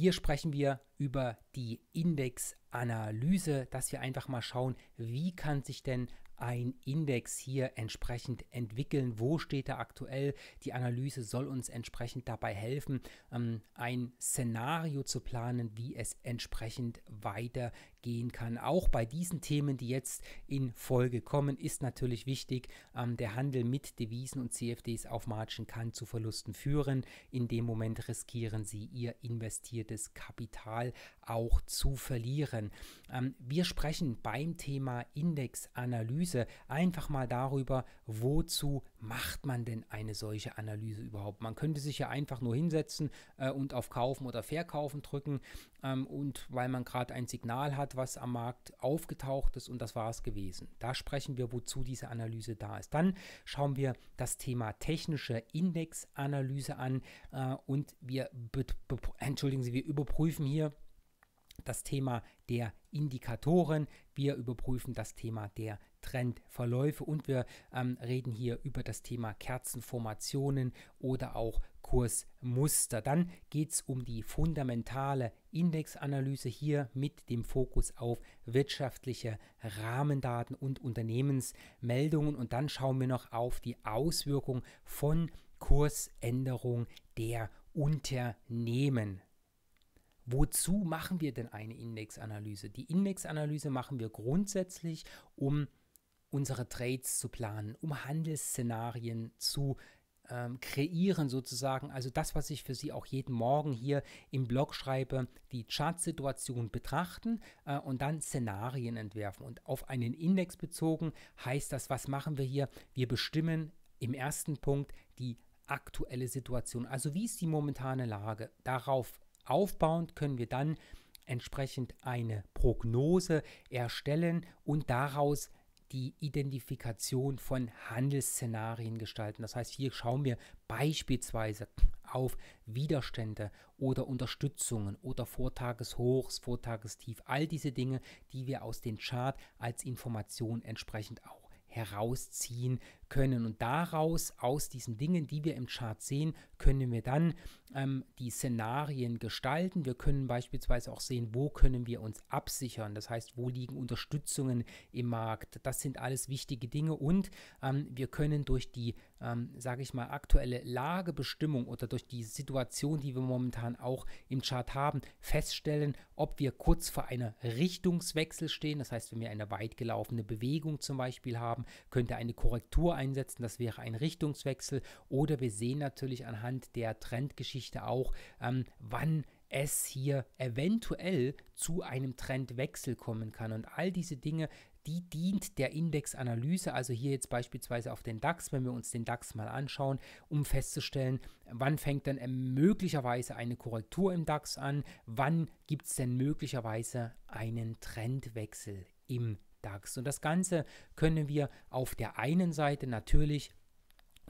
Hier sprechen wir über die Indexanalyse, dass wir einfach mal schauen, wie kann sich denn ein Index hier entsprechend entwickeln, wo steht er aktuell. Die Analyse soll uns entsprechend dabei helfen, ähm, ein Szenario zu planen, wie es entsprechend weitergeht gehen kann. Auch bei diesen Themen, die jetzt in Folge kommen, ist natürlich wichtig, ähm, der Handel mit Devisen und CFDs auf Margin kann zu Verlusten führen. In dem Moment riskieren sie ihr investiertes Kapital auch zu verlieren. Ähm, wir sprechen beim Thema Indexanalyse einfach mal darüber, wozu macht man denn eine solche Analyse überhaupt? Man könnte sich ja einfach nur hinsetzen äh, und auf Kaufen oder Verkaufen drücken ähm, und weil man gerade ein Signal hat, hat, was am Markt aufgetaucht ist und das war es gewesen. Da sprechen wir, wozu diese Analyse da ist. Dann schauen wir das Thema technische Indexanalyse an äh, und wir, entschuldigen Sie, wir überprüfen hier das Thema der Indikatoren, wir überprüfen das Thema der Trendverläufe und wir ähm, reden hier über das Thema Kerzenformationen oder auch Kursmuster. Dann geht es um die fundamentale Indexanalyse hier mit dem Fokus auf wirtschaftliche Rahmendaten und Unternehmensmeldungen. Und dann schauen wir noch auf die Auswirkung von Kursänderung der Unternehmen. Wozu machen wir denn eine Indexanalyse? Die Indexanalyse machen wir grundsätzlich, um unsere Trades zu planen, um Handelsszenarien zu ähm, kreieren sozusagen. Also das, was ich für Sie auch jeden Morgen hier im Blog schreibe, die Chartsituation betrachten äh, und dann Szenarien entwerfen. Und auf einen Index bezogen heißt das, was machen wir hier? Wir bestimmen im ersten Punkt die aktuelle Situation. Also wie ist die momentane Lage? Darauf aufbauend können wir dann entsprechend eine Prognose erstellen und daraus die Identifikation von Handelsszenarien gestalten. Das heißt, hier schauen wir beispielsweise auf Widerstände oder Unterstützungen oder Vortageshochs, Vortagestief, all diese Dinge, die wir aus dem Chart als Information entsprechend auch herausziehen können. Und daraus, aus diesen Dingen, die wir im Chart sehen, können wir dann ähm, die Szenarien gestalten. Wir können beispielsweise auch sehen, wo können wir uns absichern. Das heißt, wo liegen Unterstützungen im Markt. Das sind alles wichtige Dinge. Und ähm, wir können durch die, ähm, sage ich mal, aktuelle Lagebestimmung oder durch die Situation, die wir momentan auch im Chart haben, feststellen, ob wir kurz vor einer Richtungswechsel stehen. Das heißt, wenn wir eine weit gelaufene Bewegung zum Beispiel haben, könnte eine Korrektur einsetzen. Das wäre ein Richtungswechsel. Oder wir sehen natürlich anhand der Trendgeschichte auch, ähm, wann es hier eventuell zu einem Trendwechsel kommen kann. Und all diese Dinge, die dient der Indexanalyse, also hier jetzt beispielsweise auf den DAX, wenn wir uns den DAX mal anschauen, um festzustellen, wann fängt dann ähm, möglicherweise eine Korrektur im DAX an, wann gibt es denn möglicherweise einen Trendwechsel im DAX. DAX. Und das Ganze können wir auf der einen Seite natürlich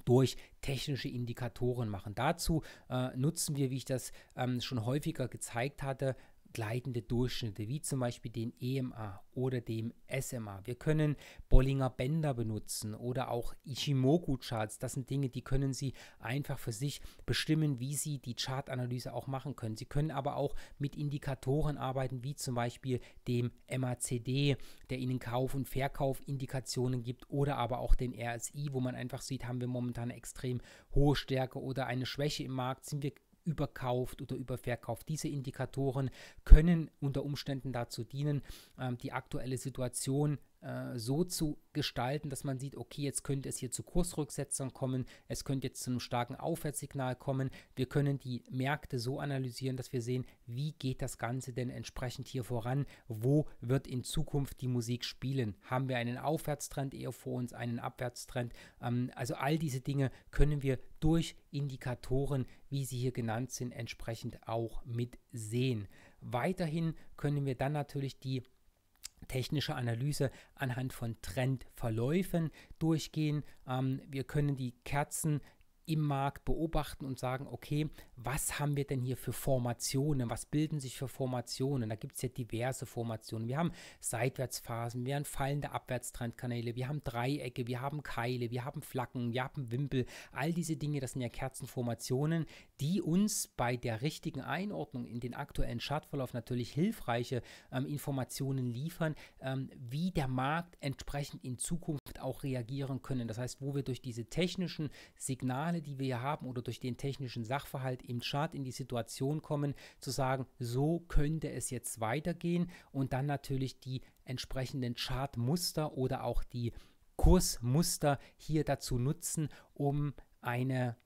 durch technische Indikatoren machen. Dazu äh, nutzen wir, wie ich das ähm, schon häufiger gezeigt hatte, begleitende Durchschnitte, wie zum Beispiel den EMA oder dem SMA. Wir können Bollinger Bänder benutzen oder auch Ichimoku-Charts. Das sind Dinge, die können Sie einfach für sich bestimmen, wie Sie die Chartanalyse auch machen können. Sie können aber auch mit Indikatoren arbeiten, wie zum Beispiel dem MACD, der Ihnen Kauf- und Verkaufindikationen gibt oder aber auch den RSI, wo man einfach sieht, haben wir momentan eine extrem hohe Stärke oder eine Schwäche im Markt, sind wir überkauft oder überverkauft. Diese Indikatoren können unter Umständen dazu dienen, ähm, die aktuelle Situation äh, so zu gestalten, dass man sieht, okay, jetzt könnte es hier zu Kursrücksetzern kommen, es könnte jetzt zu einem starken Aufwärtssignal kommen. Wir können die Märkte so analysieren, dass wir sehen, wie geht das Ganze denn entsprechend hier voran, wo wird in Zukunft die Musik spielen. Haben wir einen Aufwärtstrend eher vor uns, einen Abwärtstrend? Ähm, also all diese Dinge können wir durch Indikatoren, wie sie hier genannt sind, entsprechend auch mit sehen. Weiterhin können wir dann natürlich die technische Analyse anhand von Trendverläufen durchgehen. Ähm, wir können die Kerzen im Markt beobachten und sagen, okay, was haben wir denn hier für Formationen? Was bilden sich für Formationen? Da gibt es ja diverse Formationen. Wir haben Seitwärtsphasen, wir haben fallende Abwärtstrendkanäle, wir haben Dreiecke, wir haben Keile, wir haben Flacken, wir haben Wimpel. All diese Dinge, das sind ja Kerzenformationen, die uns bei der richtigen Einordnung in den aktuellen Chartverlauf natürlich hilfreiche ähm, Informationen liefern, ähm, wie der Markt entsprechend in Zukunft auch reagieren können. Das heißt, wo wir durch diese technischen Signale Zahl, die wir hier haben oder durch den technischen Sachverhalt im Chart in die Situation kommen, zu sagen, so könnte es jetzt weitergehen und dann natürlich die entsprechenden Chartmuster oder auch die Kursmuster hier dazu nutzen, um eine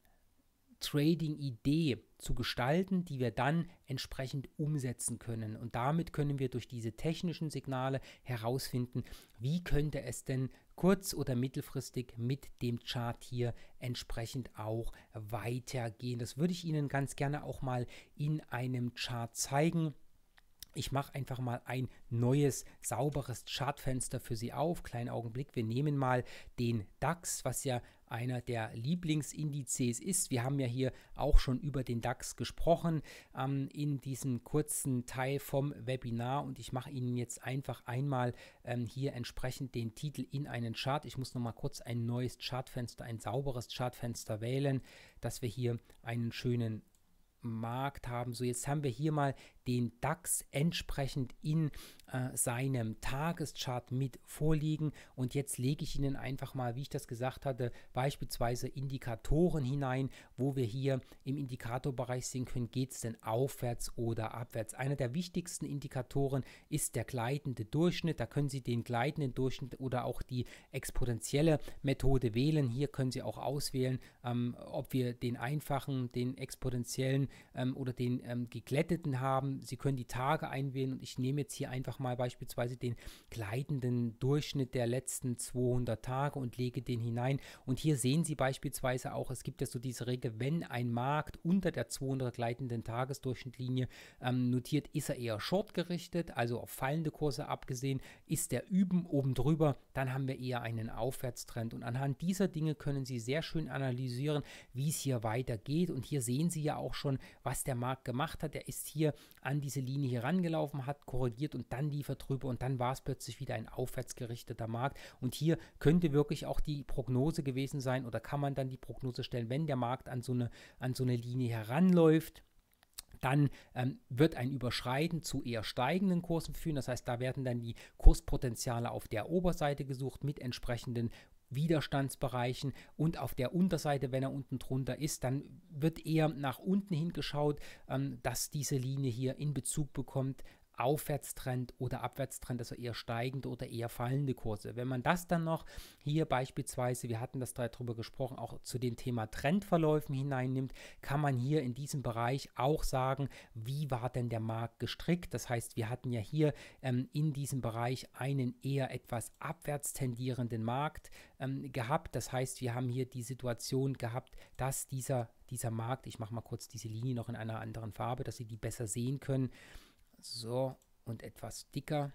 Trading-Idee zu gestalten, die wir dann entsprechend umsetzen können. Und damit können wir durch diese technischen Signale herausfinden, wie könnte es denn kurz- oder mittelfristig mit dem Chart hier entsprechend auch weitergehen. Das würde ich Ihnen ganz gerne auch mal in einem Chart zeigen. Ich mache einfach mal ein neues, sauberes Chartfenster für Sie auf. Kleinen Augenblick, wir nehmen mal den DAX, was ja einer der Lieblingsindizes ist. Wir haben ja hier auch schon über den DAX gesprochen ähm, in diesem kurzen Teil vom Webinar und ich mache Ihnen jetzt einfach einmal ähm, hier entsprechend den Titel in einen Chart. Ich muss nochmal kurz ein neues Chartfenster, ein sauberes Chartfenster wählen, dass wir hier einen schönen Markt haben. So, jetzt haben wir hier mal den DAX entsprechend in äh, seinem Tageschart mit vorliegen. Und jetzt lege ich Ihnen einfach mal, wie ich das gesagt hatte, beispielsweise Indikatoren hinein, wo wir hier im Indikatorbereich sehen können, geht es denn aufwärts oder abwärts. Einer der wichtigsten Indikatoren ist der gleitende Durchschnitt. Da können Sie den gleitenden Durchschnitt oder auch die exponentielle Methode wählen. Hier können Sie auch auswählen, ähm, ob wir den einfachen, den exponentiellen ähm, oder den ähm, geglätteten haben Sie können die Tage einwählen und ich nehme jetzt hier einfach mal beispielsweise den gleitenden Durchschnitt der letzten 200 Tage und lege den hinein. Und hier sehen Sie beispielsweise auch, es gibt ja so diese Regel, wenn ein Markt unter der 200 gleitenden Tagesdurchschnittlinie ähm, notiert, ist er eher short gerichtet, also auf fallende Kurse abgesehen, ist der üben oben drüber, dann haben wir eher einen Aufwärtstrend. Und anhand dieser Dinge können Sie sehr schön analysieren, wie es hier weitergeht. Und hier sehen Sie ja auch schon, was der Markt gemacht hat. Er ist hier an diese Linie hier rangelaufen hat, korrigiert und dann liefert drüber und dann war es plötzlich wieder ein aufwärts gerichteter Markt. Und hier könnte wirklich auch die Prognose gewesen sein oder kann man dann die Prognose stellen, wenn der Markt an so eine, an so eine Linie heranläuft, dann ähm, wird ein Überschreiten zu eher steigenden Kursen führen. Das heißt, da werden dann die Kurspotenziale auf der Oberseite gesucht mit entsprechenden Widerstandsbereichen und auf der Unterseite, wenn er unten drunter ist, dann wird eher nach unten hingeschaut, ähm, dass diese Linie hier in Bezug bekommt Aufwärtstrend oder Abwärtstrend, also eher steigende oder eher fallende Kurse. Wenn man das dann noch hier beispielsweise, wir hatten das darüber gesprochen, auch zu dem Thema Trendverläufen hineinnimmt, kann man hier in diesem Bereich auch sagen, wie war denn der Markt gestrickt? Das heißt, wir hatten ja hier ähm, in diesem Bereich einen eher etwas abwärts tendierenden Markt ähm, gehabt. Das heißt, wir haben hier die Situation gehabt, dass dieser, dieser Markt, ich mache mal kurz diese Linie noch in einer anderen Farbe, dass Sie die besser sehen können, so und etwas dicker,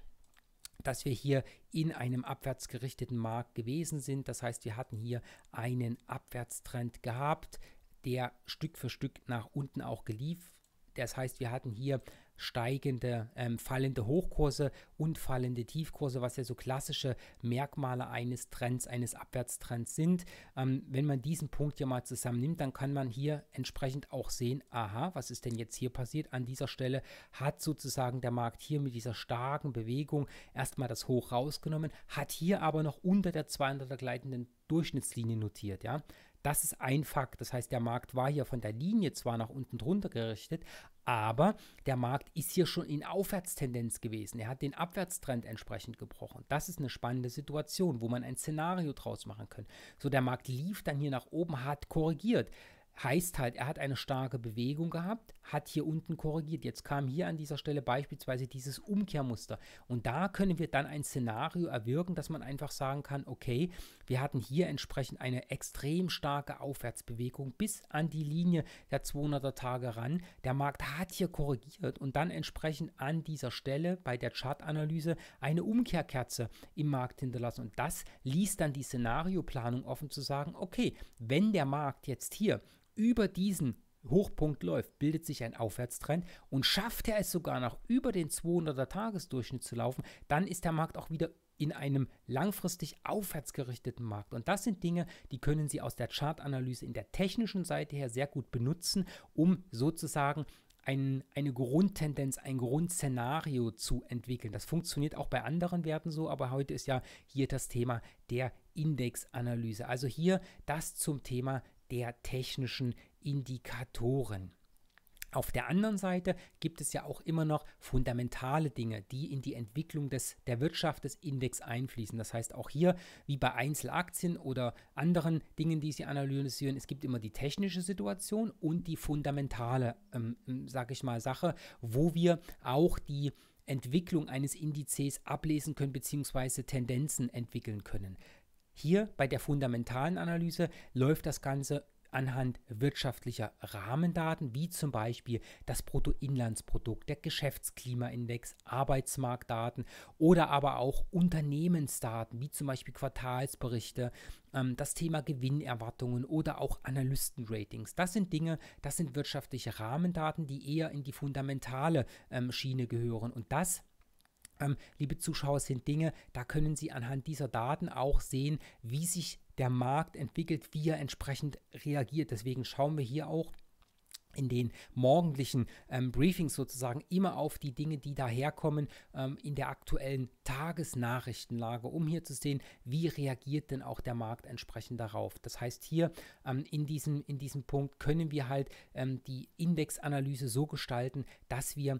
dass wir hier in einem abwärts gerichteten Markt gewesen sind. Das heißt, wir hatten hier einen Abwärtstrend gehabt, der Stück für Stück nach unten auch gelief. Das heißt, wir hatten hier steigende, ähm, fallende Hochkurse und fallende Tiefkurse, was ja so klassische Merkmale eines Trends, eines Abwärtstrends sind. Ähm, wenn man diesen Punkt hier mal zusammennimmt, dann kann man hier entsprechend auch sehen, aha, was ist denn jetzt hier passiert? An dieser Stelle hat sozusagen der Markt hier mit dieser starken Bewegung erstmal das Hoch rausgenommen, hat hier aber noch unter der 200er gleitenden Durchschnittslinie notiert, ja. Das ist ein Fakt. Das heißt, der Markt war hier von der Linie zwar nach unten drunter gerichtet, aber der Markt ist hier schon in Aufwärtstendenz gewesen. Er hat den Abwärtstrend entsprechend gebrochen. Das ist eine spannende Situation, wo man ein Szenario draus machen kann. So, der Markt lief dann hier nach oben, hat korrigiert heißt halt, er hat eine starke Bewegung gehabt, hat hier unten korrigiert. Jetzt kam hier an dieser Stelle beispielsweise dieses Umkehrmuster. Und da können wir dann ein Szenario erwirken, dass man einfach sagen kann, okay, wir hatten hier entsprechend eine extrem starke Aufwärtsbewegung bis an die Linie der 200er Tage ran. Der Markt hat hier korrigiert und dann entsprechend an dieser Stelle bei der Chartanalyse eine Umkehrkerze im Markt hinterlassen. Und das ließ dann die Szenarioplanung offen zu sagen, okay, wenn der Markt jetzt hier über diesen Hochpunkt läuft, bildet sich ein Aufwärtstrend und schafft er es sogar noch über den 200er Tagesdurchschnitt zu laufen, dann ist der Markt auch wieder in einem langfristig aufwärtsgerichteten Markt. Und das sind Dinge, die können Sie aus der Chartanalyse in der technischen Seite her sehr gut benutzen, um sozusagen ein, eine Grundtendenz, ein Grundszenario zu entwickeln. Das funktioniert auch bei anderen Werten so, aber heute ist ja hier das Thema der Indexanalyse. Also hier das zum Thema der technischen Indikatoren. Auf der anderen Seite gibt es ja auch immer noch fundamentale Dinge, die in die Entwicklung des, der Wirtschaft des Index einfließen. Das heißt, auch hier, wie bei Einzelaktien oder anderen Dingen, die Sie analysieren, es gibt immer die technische Situation und die fundamentale, ähm, ähm sage ich mal, Sache, wo wir auch die Entwicklung eines Indizes ablesen können, bzw. Tendenzen entwickeln können. Hier bei der fundamentalen Analyse läuft das Ganze anhand wirtschaftlicher Rahmendaten, wie zum Beispiel das Bruttoinlandsprodukt, der Geschäftsklimaindex, Arbeitsmarktdaten oder aber auch Unternehmensdaten, wie zum Beispiel Quartalsberichte, ähm, das Thema Gewinnerwartungen oder auch Analystenratings. Das sind Dinge, das sind wirtschaftliche Rahmendaten, die eher in die fundamentale ähm, Schiene gehören und das ähm, liebe Zuschauer, sind Dinge, da können Sie anhand dieser Daten auch sehen, wie sich der Markt entwickelt, wie er entsprechend reagiert. Deswegen schauen wir hier auch in den morgendlichen ähm, Briefings sozusagen immer auf die Dinge, die daherkommen ähm, in der aktuellen Tagesnachrichtenlage, um hier zu sehen, wie reagiert denn auch der Markt entsprechend darauf. Das heißt, hier ähm, in, diesem, in diesem Punkt können wir halt ähm, die Indexanalyse so gestalten, dass wir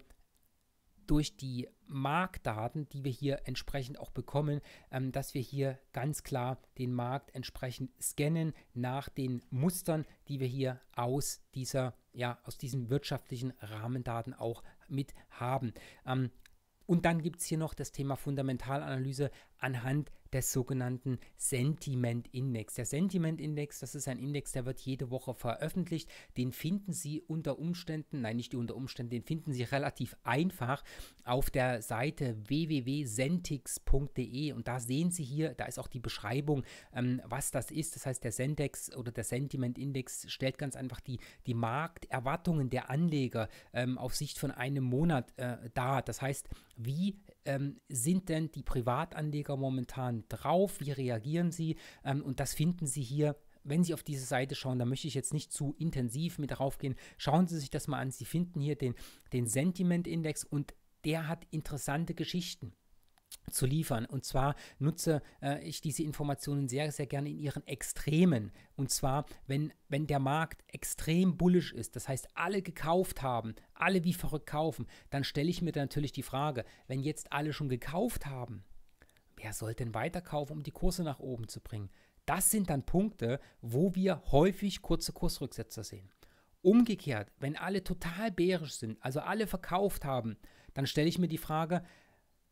durch die Marktdaten, die wir hier entsprechend auch bekommen, ähm, dass wir hier ganz klar den Markt entsprechend scannen nach den Mustern, die wir hier aus dieser, ja, aus diesen wirtschaftlichen Rahmendaten auch mit haben. Ähm, und dann gibt es hier noch das Thema Fundamentalanalyse anhand des sogenannten Sentiment Index. Der Sentiment Index, das ist ein Index, der wird jede Woche veröffentlicht. Den finden Sie unter Umständen, nein, nicht unter Umständen, den finden Sie relativ einfach auf der Seite www.sentix.de und da sehen Sie hier, da ist auch die Beschreibung, ähm, was das ist. Das heißt, der Sendex oder der Sentiment Index stellt ganz einfach die, die Markterwartungen der Anleger ähm, auf Sicht von einem Monat äh, dar. Das heißt, wie ähm, sind denn die Privatanleger momentan drauf, wie reagieren sie ähm, und das finden Sie hier wenn Sie auf diese Seite schauen, da möchte ich jetzt nicht zu intensiv mit darauf gehen, schauen Sie sich das mal an. Sie finden hier den, den Sentiment-Index und der hat interessante Geschichten zu liefern. Und zwar nutze äh, ich diese Informationen sehr, sehr gerne in ihren Extremen. Und zwar, wenn, wenn der Markt extrem bullisch ist, das heißt, alle gekauft haben, alle wie verrückt kaufen, dann stelle ich mir da natürlich die Frage, wenn jetzt alle schon gekauft haben, wer soll denn weiterkaufen, um die Kurse nach oben zu bringen? Das sind dann Punkte, wo wir häufig kurze Kursrücksetzer sehen. Umgekehrt, wenn alle total bärisch sind, also alle verkauft haben, dann stelle ich mir die Frage,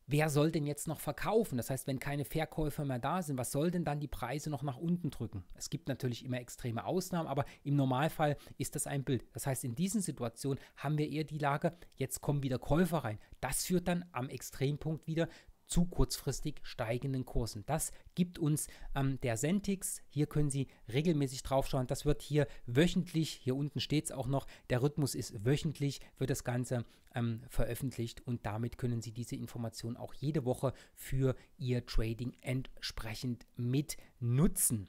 wer soll denn jetzt noch verkaufen? Das heißt, wenn keine Verkäufer mehr da sind, was soll denn dann die Preise noch nach unten drücken? Es gibt natürlich immer extreme Ausnahmen, aber im Normalfall ist das ein Bild. Das heißt, in diesen Situationen haben wir eher die Lage, jetzt kommen wieder Käufer rein. Das führt dann am Extrempunkt wieder zu kurzfristig steigenden Kursen. Das gibt uns ähm, der Sentix. Hier können Sie regelmäßig drauf schauen. Das wird hier wöchentlich, hier unten steht es auch noch, der Rhythmus ist wöchentlich, wird das Ganze ähm, veröffentlicht und damit können Sie diese Information auch jede Woche für Ihr Trading entsprechend mit nutzen.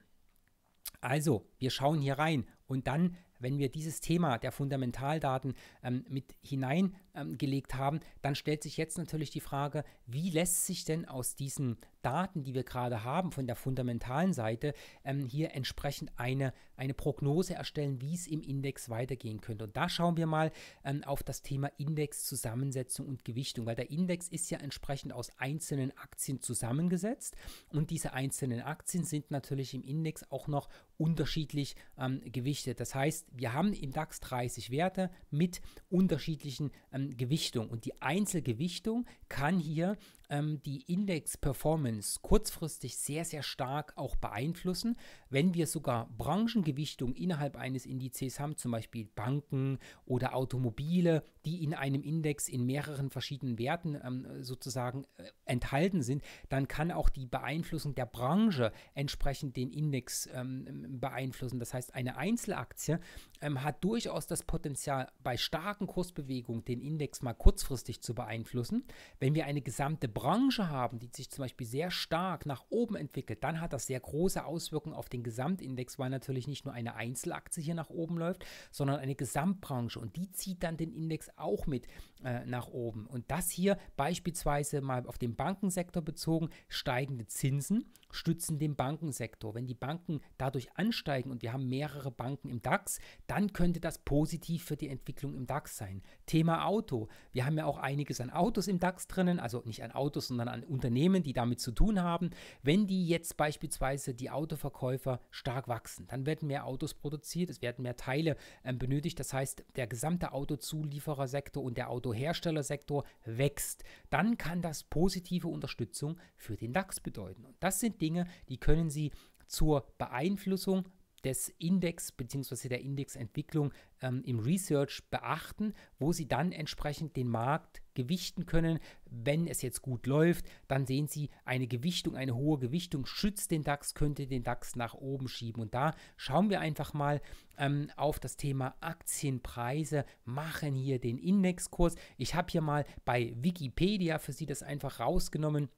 Also, wir schauen hier rein und dann, wenn wir dieses Thema der Fundamentaldaten ähm, mit hinein ähm, gelegt haben, dann stellt sich jetzt natürlich die Frage, wie lässt sich denn aus diesen Daten, die wir gerade haben von der fundamentalen Seite, ähm, hier entsprechend eine, eine Prognose erstellen, wie es im Index weitergehen könnte. Und da schauen wir mal ähm, auf das Thema Indexzusammensetzung und Gewichtung, weil der Index ist ja entsprechend aus einzelnen Aktien zusammengesetzt und diese einzelnen Aktien sind natürlich im Index auch noch unterschiedlich ähm, gewichtet. Das heißt, wir haben im DAX 30 Werte mit unterschiedlichen ähm, Gewichtung. Und die Einzelgewichtung kann hier ähm, die Index-Performance kurzfristig sehr, sehr stark auch beeinflussen. Wenn wir sogar Branchengewichtung innerhalb eines Indizes haben, zum Beispiel Banken oder Automobile, die in einem Index in mehreren verschiedenen Werten ähm, sozusagen äh, enthalten sind, dann kann auch die Beeinflussung der Branche entsprechend den Index ähm, beeinflussen. Das heißt, eine Einzelaktie ähm, hat durchaus das Potenzial, bei starken Kursbewegungen den Index mal kurzfristig zu beeinflussen. Wenn wir eine gesamte Branche haben, die sich zum Beispiel sehr stark nach oben entwickelt, dann hat das sehr große Auswirkungen auf den Gesamtindex, weil natürlich nicht nur eine Einzelaktie hier nach oben läuft, sondern eine Gesamtbranche und die zieht dann den Index auch mit äh, nach oben. Und das hier beispielsweise mal auf den Bankensektor bezogen, steigende Zinsen stützen den Bankensektor. Wenn die Banken dadurch ansteigen und wir haben mehrere Banken im DAX, dann könnte das positiv für die Entwicklung im DAX sein. Thema Auto. Wir haben ja auch einiges an Autos im DAX drinnen, also nicht an Autos, sondern an Unternehmen, die damit zu tun haben. Wenn die jetzt beispielsweise die Autoverkäufer stark wachsen, dann werden mehr Autos produziert, es werden mehr Teile äh, benötigt. Das heißt, der gesamte Autozulieferersektor und der Autoherstellersektor wächst. Dann kann das positive Unterstützung für den DAX bedeuten. Und das sind Dinge, die können Sie zur Beeinflussung des Index bzw. der Indexentwicklung ähm, im Research beachten, wo Sie dann entsprechend den Markt gewichten können. Wenn es jetzt gut läuft, dann sehen Sie eine Gewichtung, eine hohe Gewichtung schützt den DAX, könnte den DAX nach oben schieben. Und da schauen wir einfach mal ähm, auf das Thema Aktienpreise, machen hier den Indexkurs. Ich habe hier mal bei Wikipedia für Sie das einfach rausgenommen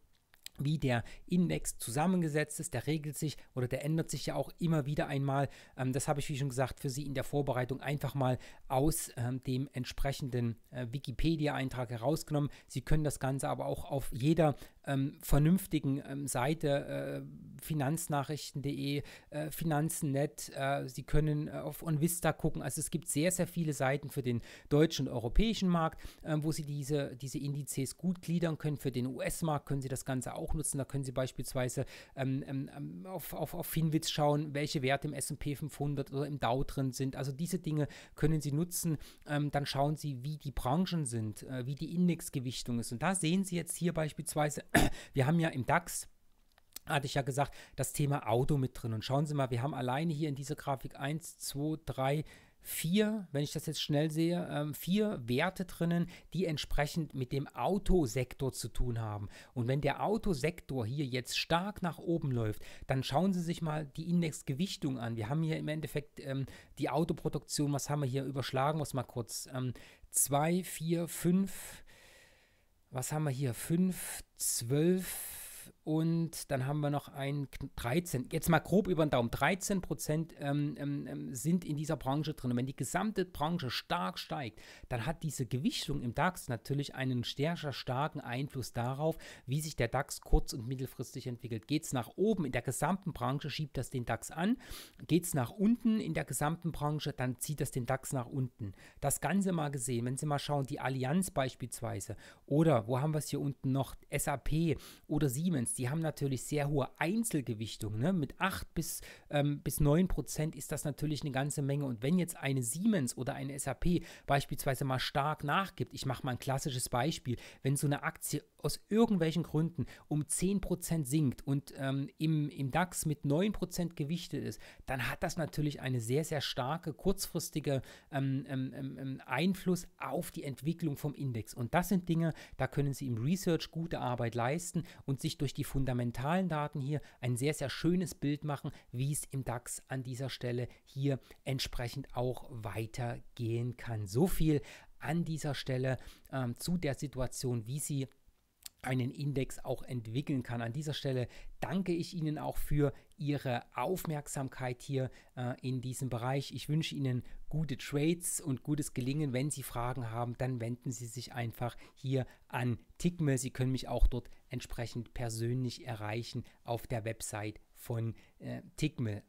wie der Index zusammengesetzt ist, der regelt sich oder der ändert sich ja auch immer wieder einmal. Ähm, das habe ich, wie schon gesagt, für Sie in der Vorbereitung einfach mal aus ähm, dem entsprechenden äh, Wikipedia-Eintrag herausgenommen. Sie können das Ganze aber auch auf jeder ähm, vernünftigen ähm, Seite äh, finanznachrichten.de, äh, Finanzen.net. Äh, Sie können äh, auf OnVista gucken. Also es gibt sehr, sehr viele Seiten für den deutschen und europäischen Markt, ähm, wo Sie diese, diese Indizes gut gliedern können. Für den US-Markt können Sie das Ganze auch nutzen. Da können Sie beispielsweise ähm, ähm, auf, auf, auf Finwitz schauen, welche Werte im S&P 500 oder im Dow drin sind. Also diese Dinge können Sie nutzen. dann schauen Sie, wie die Branchen sind, äh, wie die Indexgewichtung ist. Und da sehen Sie jetzt hier beispielsweise wir haben ja im DAX hatte ich ja gesagt, das Thema Auto mit drin. Und schauen Sie mal, wir haben alleine hier in dieser Grafik 1, 2, 3, vier, wenn ich das jetzt schnell sehe, ähm, vier Werte drinnen, die entsprechend mit dem Autosektor zu tun haben. Und wenn der Autosektor hier jetzt stark nach oben läuft, dann schauen Sie sich mal die Indexgewichtung an. Wir haben hier im Endeffekt ähm, die Autoproduktion, was haben wir hier überschlagen, was mal kurz, ähm, zwei, vier, fünf, was haben wir hier? 5, 12, und dann haben wir noch ein 13, jetzt mal grob über den Daumen, 13 Prozent ähm, ähm, ähm, sind in dieser Branche drin. Und wenn die gesamte Branche stark steigt, dann hat diese Gewichtung im DAX natürlich einen stärker starken Einfluss darauf, wie sich der DAX kurz- und mittelfristig entwickelt. Geht es nach oben in der gesamten Branche, schiebt das den DAX an. Geht es nach unten in der gesamten Branche, dann zieht das den DAX nach unten. Das Ganze mal gesehen, wenn Sie mal schauen, die Allianz beispielsweise oder wo haben wir es hier unten noch, SAP oder Siemens Investments, die haben natürlich sehr hohe Einzelgewichtungen. Ne? Mit 8 bis, ähm, bis 9 Prozent ist das natürlich eine ganze Menge. Und wenn jetzt eine Siemens oder eine SAP beispielsweise mal stark nachgibt, ich mache mal ein klassisches Beispiel, wenn so eine Aktie aus irgendwelchen Gründen um 10% sinkt und ähm, im, im DAX mit 9% gewichtet ist, dann hat das natürlich eine sehr, sehr starke kurzfristige ähm ähm, ähm, ähm, Einfluss auf die Entwicklung vom Index. Und das sind Dinge, da können Sie im Research gute Arbeit leisten und sich durch die fundamentalen Daten hier ein sehr, sehr schönes Bild machen, wie es im DAX an dieser Stelle hier entsprechend auch weitergehen kann. So viel an dieser Stelle ähm, zu der Situation, wie sie einen Index auch entwickeln kann. An dieser Stelle danke ich Ihnen auch für Ihre Aufmerksamkeit hier äh, in diesem Bereich. Ich wünsche Ihnen gute Trades und gutes Gelingen. Wenn Sie Fragen haben, dann wenden Sie sich einfach hier an Tickmill. Sie können mich auch dort entsprechend persönlich erreichen auf der Website von äh, Tickme.